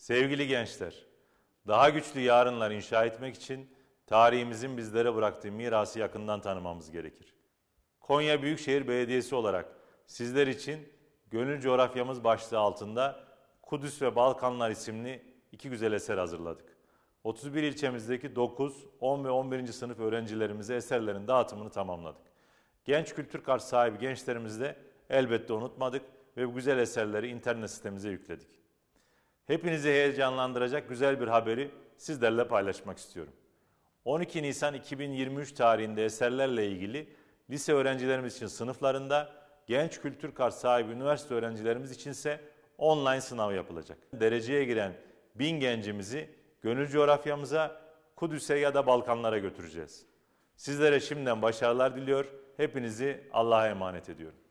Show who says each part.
Speaker 1: Sevgili gençler, daha güçlü yarınlar inşa etmek için tarihimizin bizlere bıraktığı mirası yakından tanımamız gerekir. Konya Büyükşehir Belediyesi olarak sizler için Gönül Coğrafyamız başlığı altında Kudüs ve Balkanlar isimli iki güzel eser hazırladık. 31 ilçemizdeki 9, 10 ve 11. sınıf öğrencilerimize eserlerin dağıtımını tamamladık. Genç kültür kart sahibi gençlerimizi de elbette unutmadık ve bu güzel eserleri internet sitemize yükledik. Hepinizi heyecanlandıracak güzel bir haberi sizlerle paylaşmak istiyorum. 12 Nisan 2023 tarihinde eserlerle ilgili lise öğrencilerimiz için sınıflarında, genç kültür kart sahibi üniversite öğrencilerimiz içinse online sınav yapılacak. Dereceye giren bin gencimizi gönül coğrafyamıza, Kudüs'e ya da Balkanlara götüreceğiz. Sizlere şimdiden başarılar diliyor. Hepinizi Allah'a emanet ediyorum.